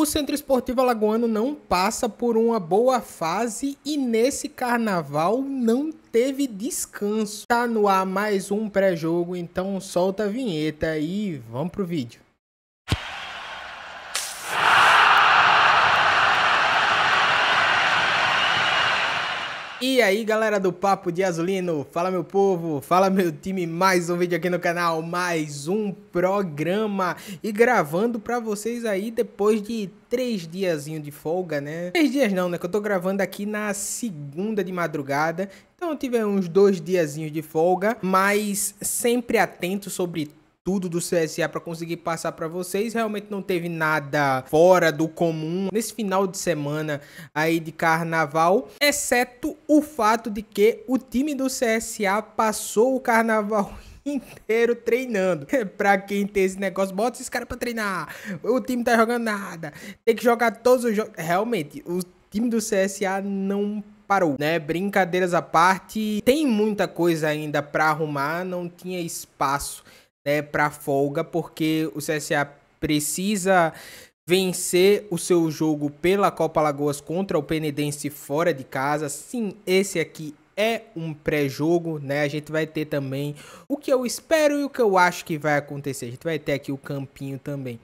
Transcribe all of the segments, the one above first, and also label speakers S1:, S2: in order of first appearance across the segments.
S1: O Centro Esportivo Alagoano não passa por uma boa fase e nesse carnaval não teve descanso. Tá no ar mais um pré-jogo, então solta a vinheta e vamos pro vídeo. E aí galera do Papo de Azulino, fala meu povo, fala meu time, mais um vídeo aqui no canal, mais um programa e gravando pra vocês aí depois de três diazinho de folga, né? Três dias não, né? Que eu tô gravando aqui na segunda de madrugada, então eu tive uns dois diazinhos de folga, mas sempre atento sobre tudo do CSA para conseguir passar para vocês. Realmente não teve nada fora do comum nesse final de semana aí de carnaval, exceto o fato de que o time do CSA passou o carnaval inteiro treinando. pra quem tem esse negócio, bota esses caras pra treinar. O time tá jogando nada. Tem que jogar todos os jogos. Realmente, o time do CSA não parou, né? Brincadeiras à parte, tem muita coisa ainda para arrumar, não tinha espaço né, para folga, porque o CSA precisa vencer o seu jogo pela Copa Lagoas contra o Penedense fora de casa. Sim, esse aqui é um pré-jogo, né? A gente vai ter também o que eu espero e o que eu acho que vai acontecer. A gente vai ter aqui o campinho também.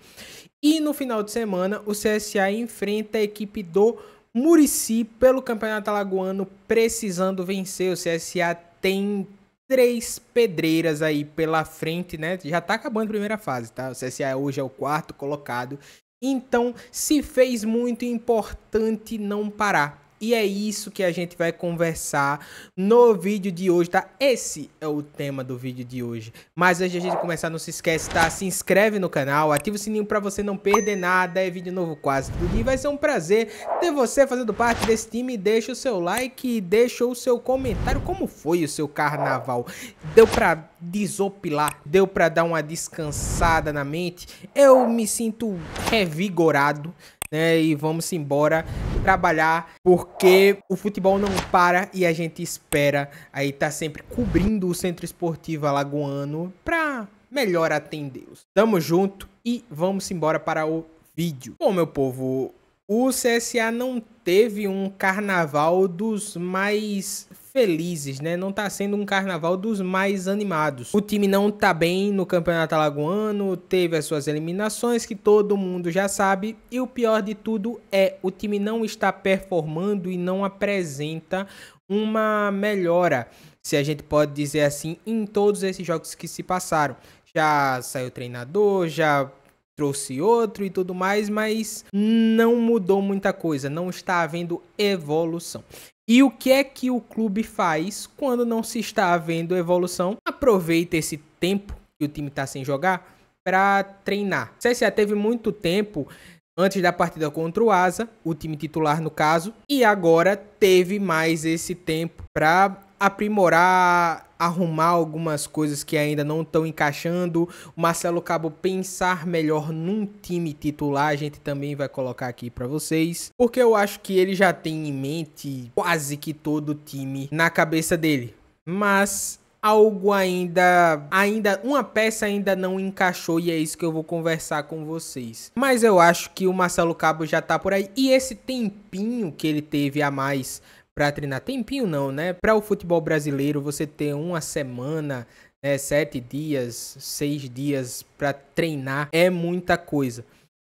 S1: E no final de semana, o CSA enfrenta a equipe do Murici pelo Campeonato Alagoano, precisando vencer. O CSA tem três pedreiras aí pela frente, né? Já tá acabando a primeira fase, tá? O CSA hoje é o quarto colocado. Então, se fez muito importante não parar. E é isso que a gente vai conversar no vídeo de hoje, tá? Esse é o tema do vídeo de hoje. Mas antes de a gente começar, não se esquece, tá? Se inscreve no canal, ativa o sininho pra você não perder nada. É vídeo novo quase todo dia. Vai ser um prazer ter você fazendo parte desse time. Deixa o seu like e deixa o seu comentário. Como foi o seu carnaval? Deu pra desopilar? Deu pra dar uma descansada na mente? Eu me sinto revigorado. Né, e vamos embora trabalhar, porque o futebol não para e a gente espera aí tá sempre cobrindo o Centro Esportivo Alagoano para melhor atendê-los. Tamo junto e vamos embora para o vídeo. Bom, meu povo, o CSA não teve um carnaval dos mais felizes, né? Não tá sendo um carnaval dos mais animados. O time não tá bem no Campeonato Alagoano, teve as suas eliminações que todo mundo já sabe, e o pior de tudo é o time não está performando e não apresenta uma melhora, se a gente pode dizer assim, em todos esses jogos que se passaram. Já saiu treinador, já trouxe outro e tudo mais, mas não mudou muita coisa, não está havendo evolução. E o que é que o clube faz quando não se está havendo evolução? Aproveita esse tempo que o time está sem jogar para treinar. O CSA teve muito tempo antes da partida contra o Asa, o time titular no caso, e agora teve mais esse tempo para aprimorar, arrumar algumas coisas que ainda não estão encaixando. O Marcelo Cabo pensar melhor num time titular, a gente também vai colocar aqui para vocês, porque eu acho que ele já tem em mente quase que todo o time na cabeça dele. Mas algo ainda ainda uma peça ainda não encaixou e é isso que eu vou conversar com vocês. Mas eu acho que o Marcelo Cabo já tá por aí e esse tempinho que ele teve a mais para treinar. Tempinho não, né? Para o futebol brasileiro, você ter uma semana, né, sete dias, seis dias para treinar é muita coisa.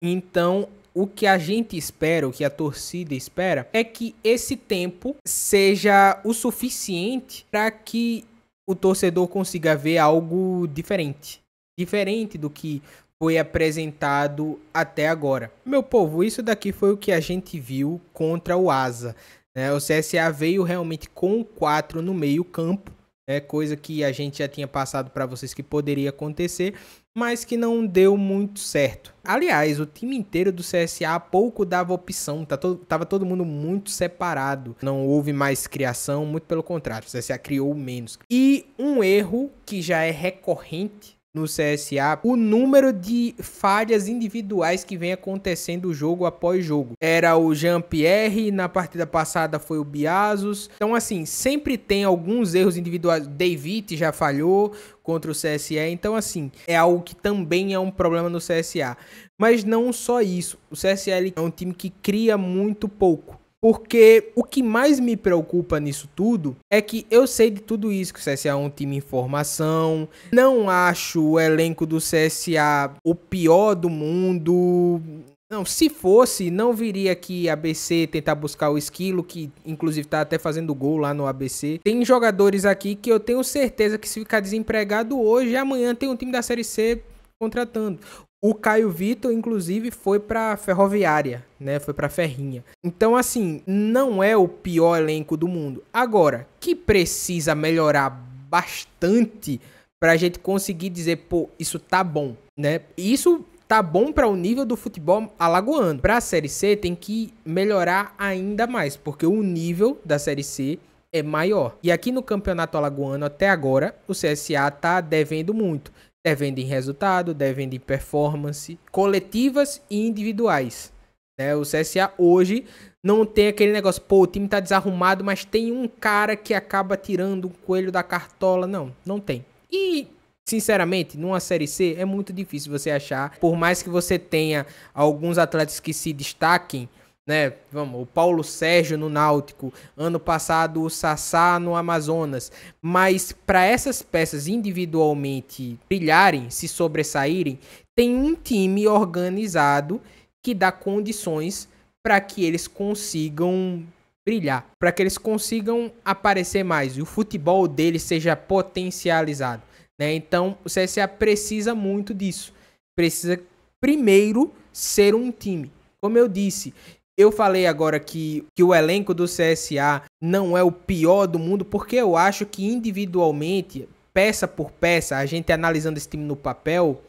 S1: Então, o que a gente espera, o que a torcida espera, é que esse tempo seja o suficiente para que o torcedor consiga ver algo diferente. Diferente do que foi apresentado até agora. Meu povo, isso daqui foi o que a gente viu contra o Asa. Né? O CSA veio realmente com quatro 4 no meio-campo, é né? coisa que a gente já tinha passado para vocês que poderia acontecer, mas que não deu muito certo. Aliás, o time inteiro do CSA pouco dava opção, tá todo, tava todo mundo muito separado. Não houve mais criação, muito pelo contrário, o CSA criou menos. E um erro que já é recorrente no CSA o número de falhas individuais que vem acontecendo jogo após jogo. Era o Jean-Pierre, na partida passada foi o Biasos. Então, assim, sempre tem alguns erros individuais. David já falhou contra o CSA. Então, assim, é algo que também é um problema no CSA. Mas não só isso. O CSL é um time que cria muito pouco. Porque o que mais me preocupa nisso tudo é que eu sei de tudo isso, que o CSA é um time em formação, não acho o elenco do CSA o pior do mundo. Não, se fosse, não viria aqui ABC tentar buscar o Esquilo, que inclusive tá até fazendo gol lá no ABC. Tem jogadores aqui que eu tenho certeza que se ficar desempregado hoje, amanhã tem um time da Série C contratando. O Caio Vitor, inclusive, foi para Ferroviária, né? Foi para Ferrinha. Então, assim, não é o pior elenco do mundo. Agora, que precisa melhorar bastante para a gente conseguir dizer, pô, isso tá bom, né? Isso tá bom para o nível do futebol alagoano. Para a Série C tem que melhorar ainda mais, porque o nível da Série C é maior. E aqui no Campeonato Alagoano até agora, o CSA tá devendo muito devendo em resultado, devendo em performance, coletivas e individuais. Né? O CSA hoje não tem aquele negócio, pô, o time tá desarrumado, mas tem um cara que acaba tirando um coelho da cartola. Não, não tem. E Sinceramente, numa Série C é muito difícil você achar, por mais que você tenha alguns atletas que se destaquem, né? Vamos, o Paulo Sérgio no Náutico, ano passado o Sassá no Amazonas. Mas para essas peças individualmente brilharem, se sobressaírem, tem um time organizado que dá condições para que eles consigam brilhar, para que eles consigam aparecer mais e o futebol deles seja potencializado. Né? Então o CSA precisa muito disso. Precisa primeiro ser um time. Como eu disse, eu falei agora que, que o elenco do CSA não é o pior do mundo, porque eu acho que individualmente, peça por peça, a gente analisando esse time no papel,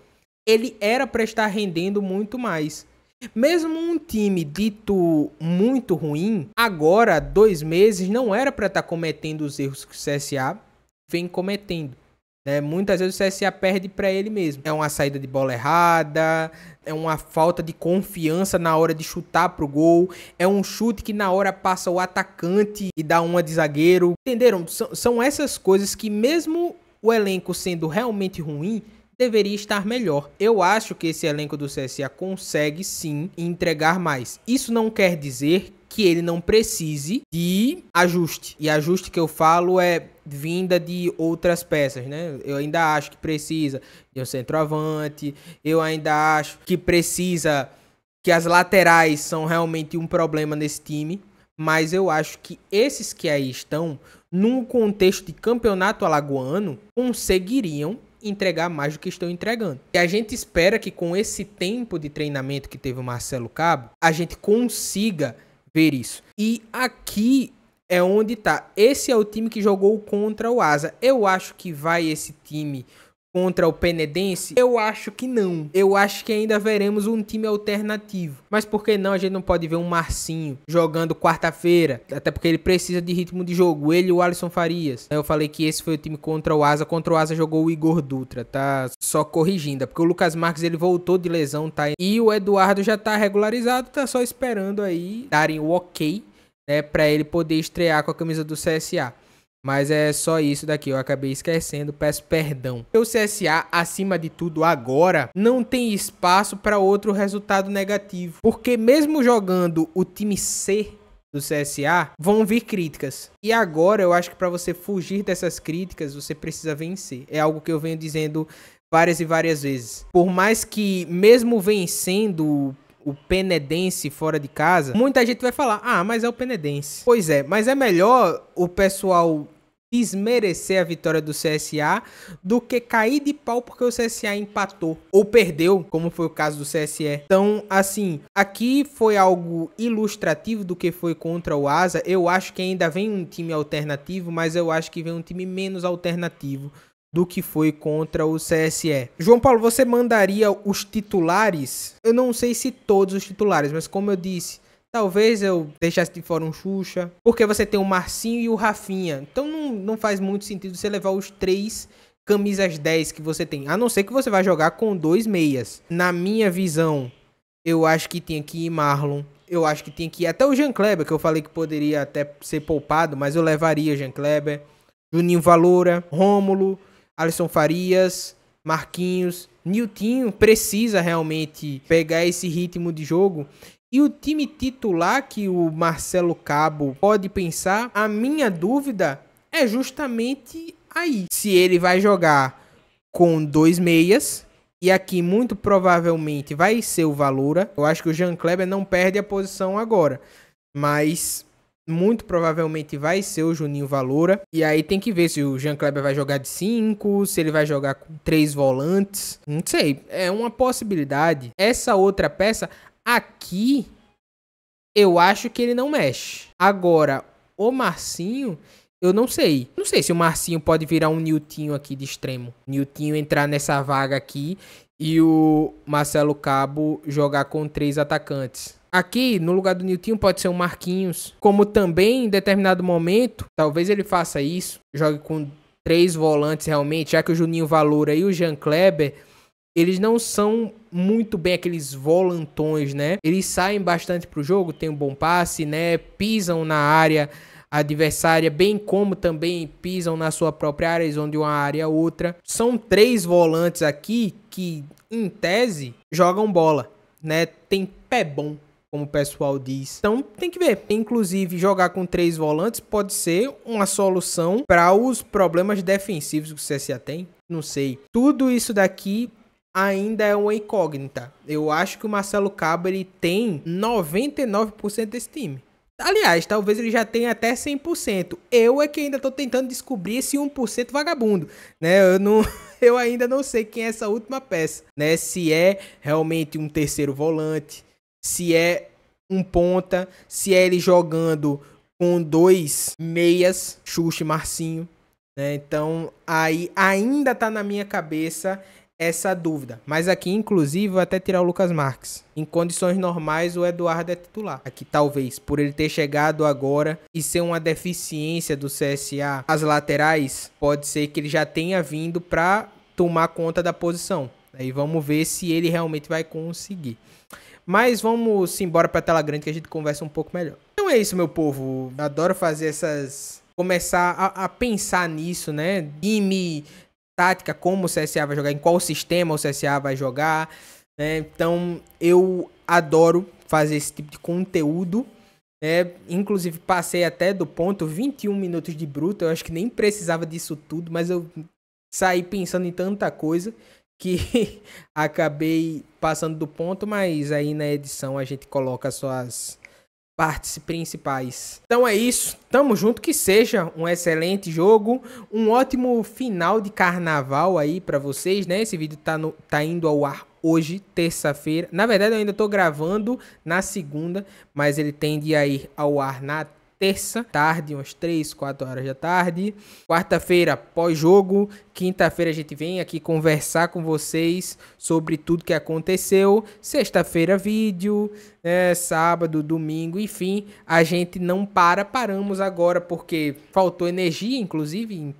S1: ele era para estar rendendo muito mais. Mesmo um time dito muito ruim, agora, dois meses, não era para estar tá cometendo os erros que o CSA vem cometendo. Né? Muitas vezes o CSA perde para ele mesmo. É uma saída de bola errada, é uma falta de confiança na hora de chutar pro gol, é um chute que na hora passa o atacante e dá uma de zagueiro. Entenderam? São, são essas coisas que, mesmo o elenco sendo realmente ruim, deveria estar melhor. Eu acho que esse elenco do CSA consegue sim entregar mais. Isso não quer dizer que ele não precise de ajuste. E ajuste que eu falo é vinda de outras peças, né? Eu ainda acho que precisa de um centroavante, eu ainda acho que precisa que as laterais são realmente um problema nesse time, mas eu acho que esses que aí estão, num contexto de campeonato alagoano, conseguiriam entregar mais do que estão entregando. E a gente espera que com esse tempo de treinamento que teve o Marcelo Cabo, a gente consiga ver isso. E aqui é onde tá. Esse é o time que jogou contra o Asa. Eu acho que vai esse time contra o Penedense? Eu acho que não. Eu acho que ainda veremos um time alternativo. Mas por que não a gente não pode ver um Marcinho jogando quarta-feira? Até porque ele precisa de ritmo de jogo, ele e o Alisson Farias. Eu falei que esse foi o time contra o Asa. Contra o Asa jogou o Igor Dutra, tá? Só corrigindo, é porque o Lucas Marques ele voltou de lesão, tá? E o Eduardo já tá regularizado, tá só esperando aí darem o ok, né, para ele poder estrear com a camisa do CSA. Mas é só isso daqui, eu acabei esquecendo, peço perdão. O CSA, acima de tudo, agora, não tem espaço para outro resultado negativo. Porque mesmo jogando o time C do CSA, vão vir críticas. E agora, eu acho que para você fugir dessas críticas, você precisa vencer. É algo que eu venho dizendo várias e várias vezes. Por mais que, mesmo vencendo o penedense fora de casa, muita gente vai falar: ah, mas é o penedense. Pois é, mas é melhor o pessoal desmerecer a vitória do CSA do que cair de pau porque o CSA empatou ou perdeu, como foi o caso do CSE. Então, assim, aqui foi algo ilustrativo do que foi contra o Asa. Eu acho que ainda vem um time alternativo, mas eu acho que vem um time menos alternativo do que foi contra o CSE. João Paulo, você mandaria os titulares? Eu não sei se todos os titulares, mas como eu disse, talvez eu deixasse de fora um Xuxa, porque você tem o Marcinho e o Rafinha. Então não, não faz muito sentido você levar os três camisas 10 que você tem, a não ser que você vai jogar com dois meias. Na minha visão, eu acho que tinha que ir Marlon. Eu acho que tinha que ir até o Jean Kleber, que eu falei que poderia até ser poupado, mas eu levaria Jean Kleber. Juninho Valoura, Rômulo, Alisson Farias, Marquinhos, Niltinho precisa realmente pegar esse ritmo de jogo. E o time titular que o Marcelo Cabo pode pensar, a minha dúvida é justamente aí. Se ele vai jogar com dois meias, e aqui muito provavelmente vai ser o Valura. Eu acho que o Jean Kleber não perde a posição agora. Mas muito provavelmente vai ser o Juninho Valora. E aí tem que ver se o Jean Kleber vai jogar de 5, se ele vai jogar com três volantes. Não sei, é uma possibilidade. Essa outra peça aqui eu acho que ele não mexe. Agora, o Marcinho, eu não sei. Não sei se o Marcinho pode virar um Niltinho aqui de extremo. Niltinho entrar nessa vaga aqui e o Marcelo Cabo jogar com três atacantes. Aqui, no lugar do Nilton pode ser o Marquinhos. Como também, em determinado momento, talvez ele faça isso. Jogue com três volantes realmente, já que o Juninho Valora e o Jean Kleber, eles não são muito bem aqueles volantões, né? Eles saem bastante pro jogo, tem um bom passe, né? Pisam na área adversária, bem como também pisam na sua própria área, eles vão de uma área a outra. São três volantes aqui que, em tese, jogam bola, né? Tem pé bom como o pessoal diz. Então tem que ver. Inclusive, jogar com três volantes pode ser uma solução para os problemas defensivos que o CSA tem. Não sei. Tudo isso daqui ainda é uma incógnita. Eu acho que o Marcelo Cabo ele tem 99% desse time. Aliás, talvez ele já tenha até 100%. Eu é que ainda tô tentando descobrir esse 1% vagabundo, né? Eu não eu ainda não sei quem é essa última peça, né? Se é realmente um terceiro volante, se é um ponta, se é ele jogando com dois meias, Xuxa e Marcinho. Né? Então, aí ainda tá na minha cabeça essa dúvida. Mas aqui, inclusive, vou até tirar o Lucas Marques. Em condições normais, o Eduardo é titular. Aqui, talvez, por ele ter chegado agora e ser uma deficiência do CSA, as laterais, pode ser que ele já tenha vindo para tomar conta da posição. Aí vamos ver se ele realmente vai conseguir. Mas vamos embora pra tela grande que a gente conversa um pouco melhor. Então é isso, meu povo. adoro fazer essas. começar a, a pensar nisso, né? Time, tática, como o CSA vai jogar, em qual sistema o CSA vai jogar. Né? Então eu adoro fazer esse tipo de conteúdo. É, inclusive passei até do ponto 21 minutos de bruto. Eu acho que nem precisava disso tudo, mas eu saí pensando em tanta coisa que acabei passando do ponto, mas aí na edição a gente coloca suas partes principais. Então é isso, tamo junto, que seja um excelente jogo, um ótimo final de carnaval aí para vocês, né? Esse vídeo tá, no, tá indo ao ar hoje, terça-feira. Na verdade eu ainda tô gravando na segunda, mas ele tende a ir ao ar na terça, tarde, umas 3, 4 horas da tarde. Quarta-feira, pós-jogo. Quinta-feira a gente vem aqui conversar com vocês sobre tudo que aconteceu. Sexta-feira, vídeo. Né, sábado, domingo, enfim. A gente não para, paramos agora porque faltou energia, inclusive, em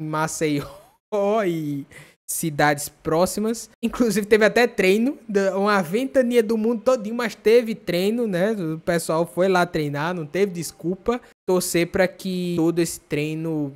S1: Maceió. e cidades próximas. Inclusive teve até treino, uma ventania do mundo todinho, mas teve treino, né? O pessoal foi lá treinar, não teve desculpa. Torcer para que todo esse treino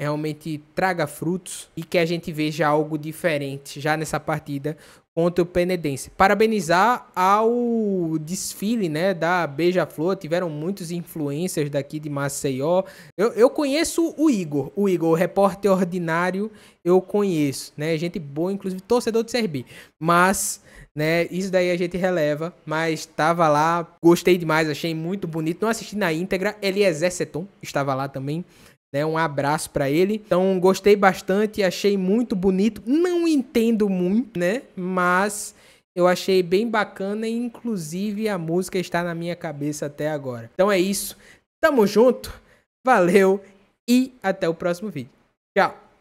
S1: realmente traga frutos e que a gente veja algo diferente já nessa partida contra o Penedense. Parabenizar ao desfile né, da Beija-Flor, tiveram muitos influencers daqui de Maceió. Eu, eu conheço o Igor, o Igor, o repórter ordinário, eu conheço, né? Gente boa, inclusive torcedor de Serbi. Mas, né, isso daí a gente releva, mas tava lá, gostei demais, achei muito bonito. Não assisti na íntegra, Eliezer Seton estava lá também. Né, um abraço para ele. Então, gostei bastante, achei muito bonito. Não entendo muito, né? Mas eu achei bem bacana e, inclusive, a música está na minha cabeça até agora. Então é isso. Tamo junto, valeu e até o próximo vídeo. Tchau!